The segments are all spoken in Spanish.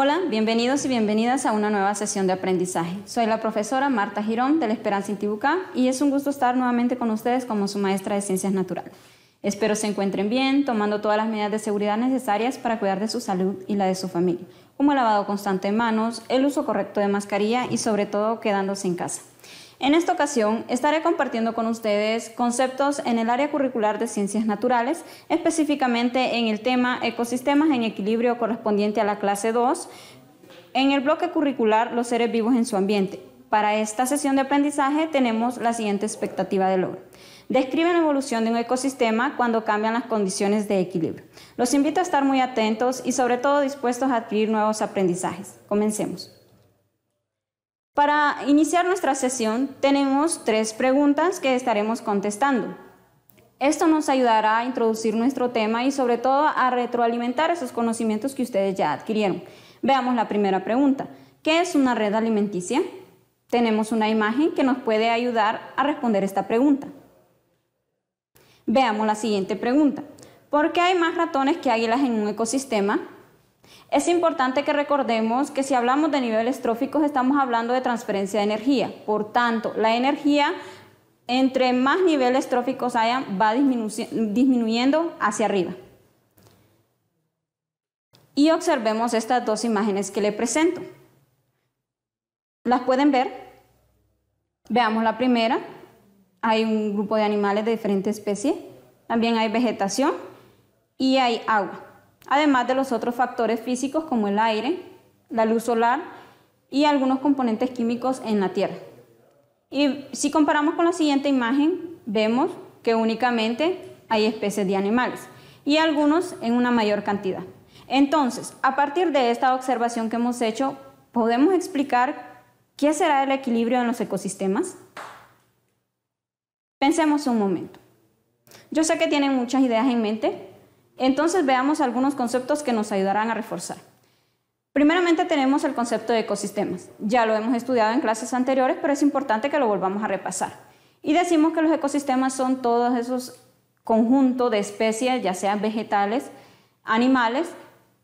Hola, bienvenidos y bienvenidas a una nueva sesión de aprendizaje. Soy la profesora Marta Girón de la Esperanza Intibucá y es un gusto estar nuevamente con ustedes como su maestra de Ciencias Naturales. Espero se encuentren bien, tomando todas las medidas de seguridad necesarias para cuidar de su salud y la de su familia, como el lavado constante de manos, el uso correcto de mascarilla y sobre todo quedándose en casa. En esta ocasión estaré compartiendo con ustedes conceptos en el área curricular de ciencias naturales, específicamente en el tema ecosistemas en equilibrio correspondiente a la clase 2, en el bloque curricular los seres vivos en su ambiente. Para esta sesión de aprendizaje tenemos la siguiente expectativa de logro. Describe la evolución de un ecosistema cuando cambian las condiciones de equilibrio. Los invito a estar muy atentos y sobre todo dispuestos a adquirir nuevos aprendizajes. Comencemos. Para iniciar nuestra sesión tenemos tres preguntas que estaremos contestando. Esto nos ayudará a introducir nuestro tema y sobre todo a retroalimentar esos conocimientos que ustedes ya adquirieron. Veamos la primera pregunta. ¿Qué es una red alimenticia? Tenemos una imagen que nos puede ayudar a responder esta pregunta. Veamos la siguiente pregunta. ¿Por qué hay más ratones que águilas en un ecosistema? Es importante que recordemos que si hablamos de niveles tróficos estamos hablando de transferencia de energía. Por tanto, la energía entre más niveles tróficos haya, va disminuyendo hacia arriba. Y observemos estas dos imágenes que le presento. ¿Las pueden ver? Veamos la primera. Hay un grupo de animales de diferentes especie. También hay vegetación y hay agua además de los otros factores físicos como el aire, la luz solar y algunos componentes químicos en la Tierra. Y si comparamos con la siguiente imagen, vemos que únicamente hay especies de animales y algunos en una mayor cantidad. Entonces, a partir de esta observación que hemos hecho, ¿podemos explicar qué será el equilibrio en los ecosistemas? Pensemos un momento. Yo sé que tienen muchas ideas en mente, entonces veamos algunos conceptos que nos ayudarán a reforzar. Primeramente tenemos el concepto de ecosistemas. Ya lo hemos estudiado en clases anteriores, pero es importante que lo volvamos a repasar. Y decimos que los ecosistemas son todos esos conjuntos de especies, ya sean vegetales, animales,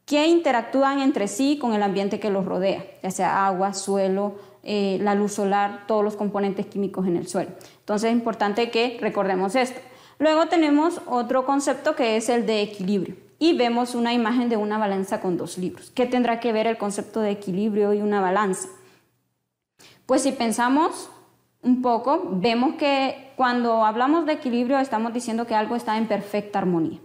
que interactúan entre sí con el ambiente que los rodea, ya sea agua, suelo, eh, la luz solar, todos los componentes químicos en el suelo. Entonces es importante que recordemos esto. Luego tenemos otro concepto que es el de equilibrio y vemos una imagen de una balanza con dos libros. ¿Qué tendrá que ver el concepto de equilibrio y una balanza? Pues si pensamos un poco, vemos que cuando hablamos de equilibrio estamos diciendo que algo está en perfecta armonía.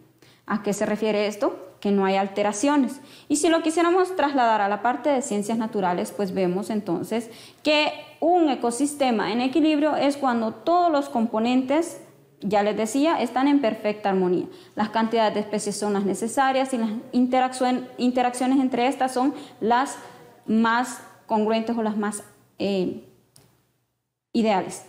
¿A qué se refiere esto? Que no hay alteraciones. Y si lo quisiéramos trasladar a la parte de ciencias naturales, pues vemos entonces que un ecosistema en equilibrio es cuando todos los componentes ya les decía, están en perfecta armonía. Las cantidades de especies son las necesarias y las interacciones entre estas son las más congruentes o las más eh, ideales.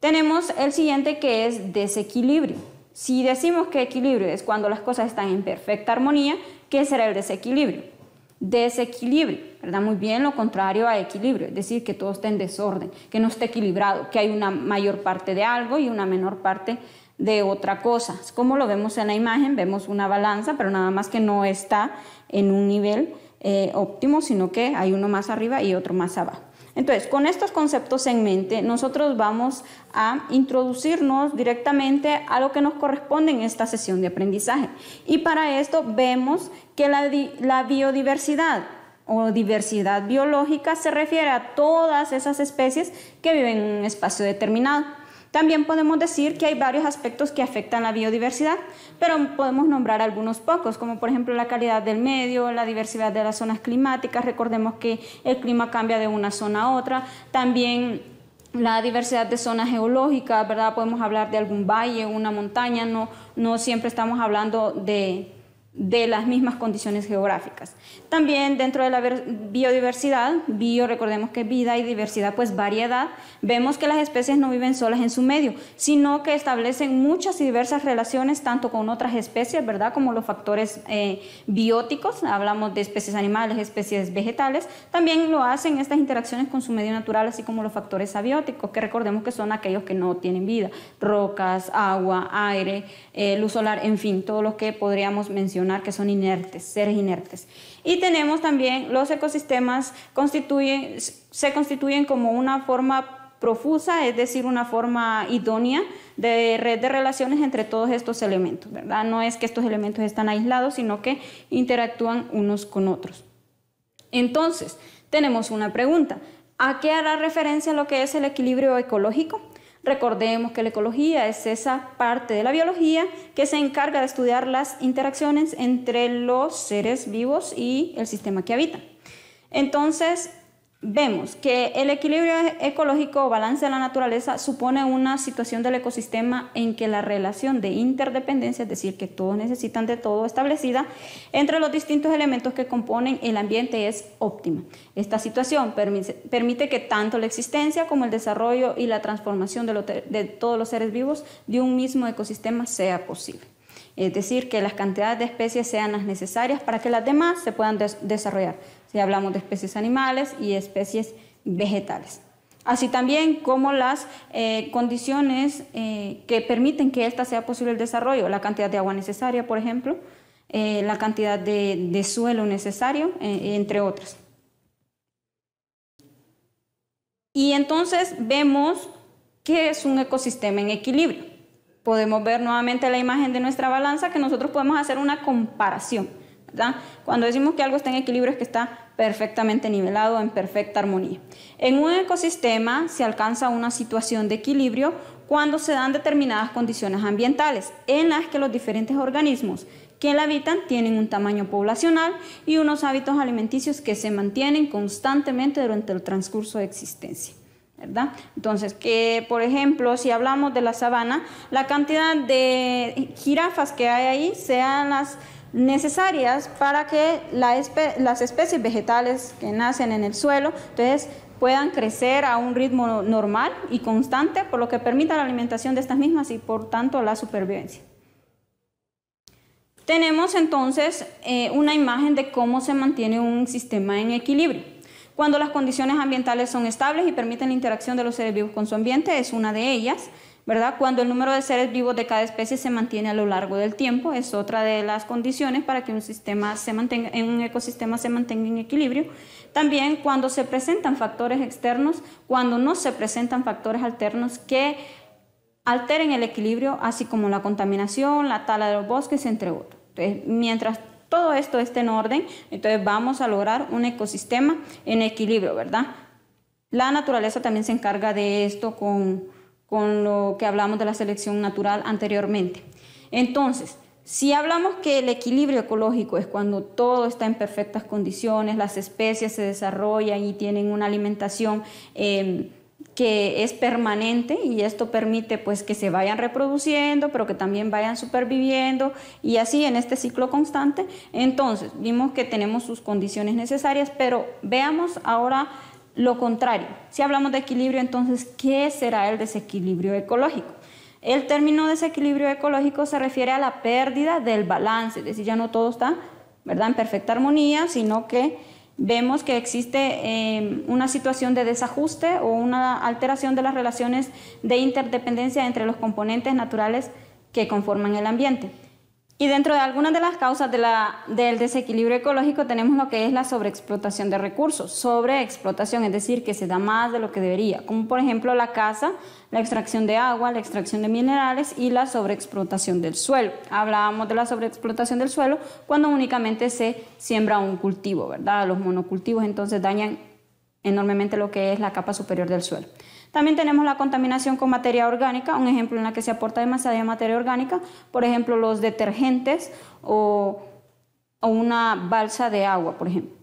Tenemos el siguiente que es desequilibrio. Si decimos que equilibrio es cuando las cosas están en perfecta armonía, ¿qué será el desequilibrio? desequilibrio, ¿verdad? Muy bien, lo contrario a equilibrio, es decir, que todo está en desorden, que no esté equilibrado, que hay una mayor parte de algo y una menor parte de otra cosa. Es como lo vemos en la imagen, vemos una balanza, pero nada más que no está en un nivel eh, óptimo, sino que hay uno más arriba y otro más abajo. Entonces, con estos conceptos en mente, nosotros vamos a introducirnos directamente a lo que nos corresponde en esta sesión de aprendizaje. Y para esto vemos que la biodiversidad o diversidad biológica se refiere a todas esas especies que viven en un espacio determinado. También podemos decir que hay varios aspectos que afectan la biodiversidad, pero podemos nombrar algunos pocos, como por ejemplo la calidad del medio, la diversidad de las zonas climáticas, recordemos que el clima cambia de una zona a otra, también la diversidad de zonas geológicas, ¿verdad? Podemos hablar de algún valle, una montaña, no, no siempre estamos hablando de de las mismas condiciones geográficas. También dentro de la biodiversidad, bio recordemos que vida y diversidad pues variedad, vemos que las especies no viven solas en su medio, sino que establecen muchas y diversas relaciones tanto con otras especies, ¿verdad? Como los factores eh, bióticos, hablamos de especies animales, especies vegetales, también lo hacen estas interacciones con su medio natural, así como los factores abióticos, que recordemos que son aquellos que no tienen vida, rocas, agua, aire, eh, luz solar, en fin, todo lo que podríamos mencionar que son inertes, seres inertes. Y tenemos también los ecosistemas constituyen, se constituyen como una forma profusa, es decir, una forma idónea de red de relaciones entre todos estos elementos, ¿verdad? No es que estos elementos están aislados, sino que interactúan unos con otros. Entonces, tenemos una pregunta. ¿A qué hará referencia lo que es el equilibrio ecológico? Recordemos que la ecología es esa parte de la biología que se encarga de estudiar las interacciones entre los seres vivos y el sistema que habitan. Entonces, vemos que el equilibrio ecológico o balance de la naturaleza supone una situación del ecosistema en que la relación de interdependencia, es decir, que todos necesitan de todo establecida, entre los distintos elementos que componen el ambiente es óptima. Esta situación permite que tanto la existencia como el desarrollo y la transformación de, todos los seres vivos de un mismo ecosistema sea posible es decir, que las cantidades de especies sean las necesarias para que las demás se puedan desarrollar, si hablamos de especies animales y especies vegetales. Así también como las eh, condiciones eh, que permiten que ésta sea posible el desarrollo, la cantidad de agua necesaria, por ejemplo, eh, la cantidad de, de suelo necesario, entre otras. Y entonces vemos que es un ecosistema en equilibrio podemos ver nuevamente la imagen de nuestra balanza que nosotros podemos hacer una comparación. Cuando decimos que algo está en equilibrio es que está perfectamente nivelado, en perfecta armonía. En un ecosistema se alcanza una situación de equilibrio cuando se dan determinadas condiciones ambientales en las que los diferentes organismos que la habitan tienen un tamaño poblacional y unos hábitos alimenticios que se mantienen constantemente durante el transcurso de existencia. Entonces, que por ejemplo, si hablamos de la sabana, la cantidad de jirafas que hay ahí sean las necesarias para que las especies vegetales que nacen en el suelo, entonces puedan crecer a un ritmo normal y constante, por lo que permita la alimentación de estas mismas y por tanto la supervivencia. Tenemos entonces eh, una imagen de cómo se mantiene un sistema en equilibrio cuando las condiciones ambientales son estables y permiten la interacción de los seres vivos con su ambiente, es una de ellas, ¿verdad? Cuando el número de seres vivos de cada especie se mantiene a lo largo del tiempo, es otra de las condiciones para que un sistema se mantenga, un ecosistema se mantenga en equilibrio. También cuando se presentan factores externos, cuando no se presentan factores alternos que alteren el equilibrio, así como la contaminación, la tala de los bosques, entre otros. Entonces, mientras todo esto está en orden, entonces vamos a lograr un ecosistema en equilibrio, ¿verdad? La naturaleza también se encarga de esto con, lo que hablamos de la selección natural anteriormente. Entonces, si hablamos que el equilibrio ecológico es cuando todo está en perfectas condiciones, las especies se desarrollan y tienen una alimentación eh, que es permanente y esto permite pues que se vayan reproduciendo, pero que también vayan superviviendo y así en este ciclo constante. Entonces, vimos que tenemos sus condiciones necesarias, pero veamos ahora lo contrario. Si hablamos de equilibrio, entonces, ¿qué será el desequilibrio ecológico? El término desequilibrio ecológico se refiere a la pérdida del balance, es decir, ya no todo está, ¿verdad?, en perfecta armonía, sino que vemos que existe em, una situación de desajuste o una alteración de las relaciones de interdependencia entre los componentes naturales que conforman el ambiente. Y dentro de algunas de las causas del desequilibrio ecológico tenemos lo que es la sobreexplotación de recursos, sobreexplotación, es decir, que se da más de lo que debería, como por ejemplo la caza, la extracción de agua, la extracción de minerales y la sobreexplotación del suelo. Hablábamos de la sobreexplotación del suelo cuando únicamente se siembra un cultivo, ¿verdad? Los monocultivos entonces dañan enormemente lo que es la capa superior del suelo. También tenemos la contaminación con materia orgánica, un ejemplo en la que se aporta demasiada materia orgánica, por ejemplo los detergentes o una balsa de agua, por ejemplo.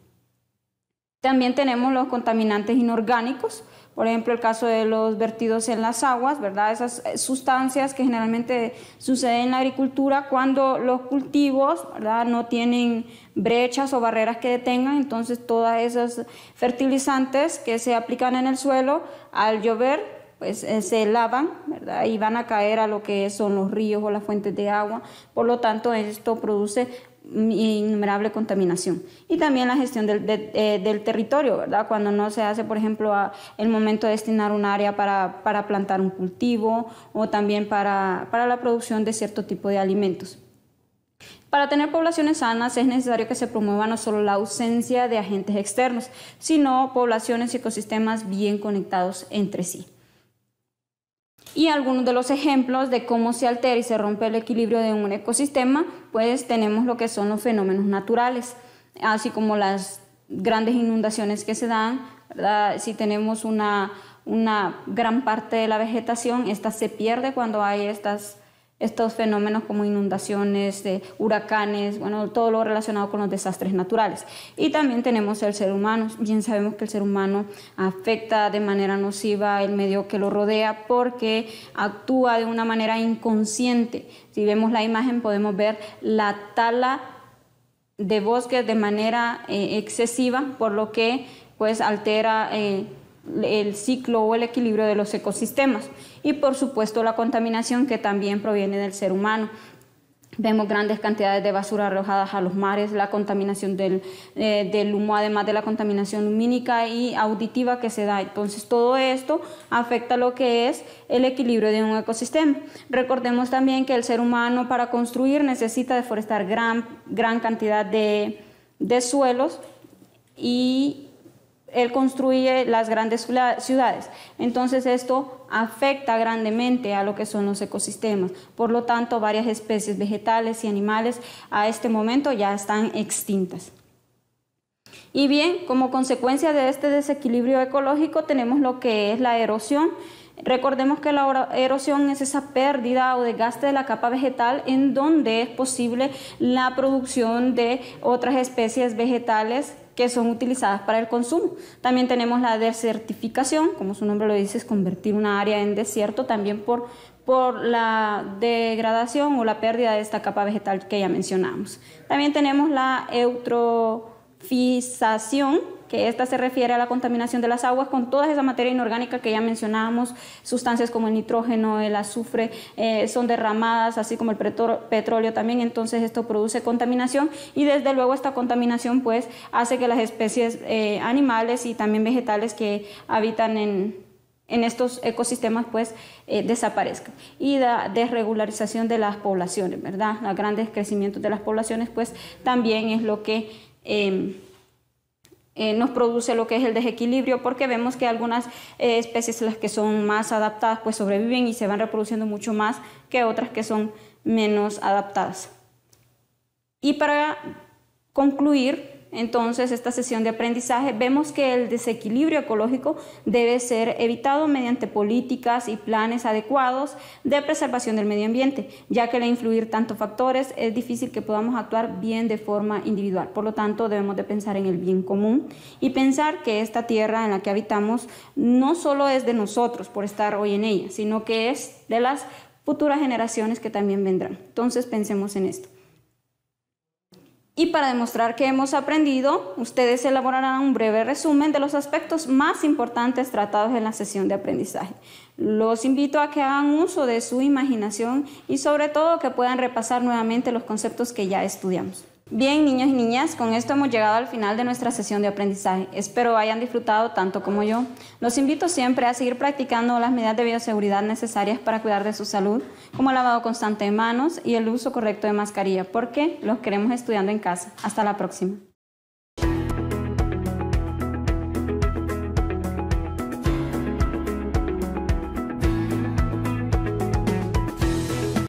También tenemos los contaminantes inorgánicos, por ejemplo, el caso de los vertidos en las aguas, ¿verdad? Esas eh, sustancias que generalmente suceden en la agricultura cuando los cultivos, ¿verdad? No tienen brechas o barreras que detengan, entonces todas esas fertilizantes que se aplican en el suelo al llover pues eh, se lavan, ¿verdad? Y van a caer a lo que son los ríos o las fuentes de agua. Por lo tanto, esto produce innumerable contaminación. Y también la gestión eh, del, territorio, ¿verdad? Cuando no se hace, por ejemplo, el momento de destinar un área para, plantar un cultivo o también para, para la producción de cierto tipo de alimentos. Para tener poblaciones sanas es necesario que se promueva no solo la ausencia de agentes externos, sino poblaciones y ecosistemas bien conectados entre sí y algunos de los ejemplos de cómo se altera y se rompe el equilibrio de un ecosistema, pues tenemos lo que son los fenómenos naturales, así como las grandes inundaciones que se dan, si tenemos una, una gran parte de la vegetación, esta se pierde cuando hay estas estos fenómenos como inundaciones, de eh, huracanes, bueno, todo lo relacionado con los desastres naturales. Y también tenemos el ser humano. Bien sabemos que el ser humano afecta de manera nociva el medio que lo rodea porque actúa de una manera inconsciente. Si vemos la imagen podemos ver la tala de bosques de manera eh, excesiva, por lo que pues altera... Eh, el ciclo o el equilibrio de los ecosistemas y por supuesto la contaminación que también proviene del ser humano. Vemos grandes cantidades de basura arrojadas a los mares, la contaminación eh, del, humo, además de la contaminación lumínica y auditiva que se da. Entonces, todo esto afecta lo que es el equilibrio de un ecosistema. Recordemos también que el ser humano para construir necesita deforestar gran, gran cantidad de, de suelos y él construye las grandes ciudades. Entonces esto afecta grandemente a lo que son los ecosistemas. Por lo tanto, varias especies vegetales y animales a este momento ya están extintas. Y bien, como consecuencia de este desequilibrio ecológico tenemos lo que es la erosión. Recordemos que la erosión es esa pérdida o desgaste de la capa vegetal en donde es posible la producción de otras especies vegetales que son utilizadas para el consumo. También tenemos la desertificación, como su nombre lo dice, es convertir una área en desierto también por, la degradación o la pérdida de esta capa vegetal que ya mencionamos. También tenemos la eutrofización, esta se refiere a la contaminación de las aguas con toda esa materia inorgánica que ya mencionábamos, sustancias como el nitrógeno, el azufre, eh, son derramadas, así como el petróleo también, entonces esto produce contaminación y desde luego esta contaminación pues hace que las especies eh, animales y también vegetales que habitan en, estos ecosistemas pues eh, desaparezcan y la desregularización de las poblaciones, ¿verdad? Los grandes crecimientos de las poblaciones pues también es lo que em, eh, nos produce lo que es el desequilibrio porque vemos que algunas eh, especies las que son más adaptadas pues sobreviven y se van reproduciendo mucho más que otras que son menos adaptadas. Y para concluir, entonces, esta sesión de aprendizaje vemos que el desequilibrio ecológico debe ser evitado mediante políticas y planes adecuados de preservación del medio ambiente, ya que al influir tantos factores es difícil que podamos actuar bien de forma individual. Por lo tanto, debemos de pensar en el bien común y pensar que esta tierra en la que habitamos no solo es de nosotros por estar hoy en ella, sino que es de las futuras generaciones que también vendrán. Entonces, pensemos en esto. Y para demostrar que hemos aprendido, ustedes elaborarán un breve resumen de los aspectos más importantes tratados en la sesión de aprendizaje. Los invito a que hagan uso de su imaginación y sobre todo que puedan repasar nuevamente los conceptos que ya estudiamos. Bien, niños y niñas, con esto hemos llegado al final de nuestra sesión de aprendizaje. Espero hayan disfrutado tanto como yo. Los invito siempre a seguir practicando las medidas de bioseguridad necesarias para cuidar de su salud, como el lavado constante de manos y el uso correcto de mascarilla, porque los queremos estudiando en casa. Hasta la próxima.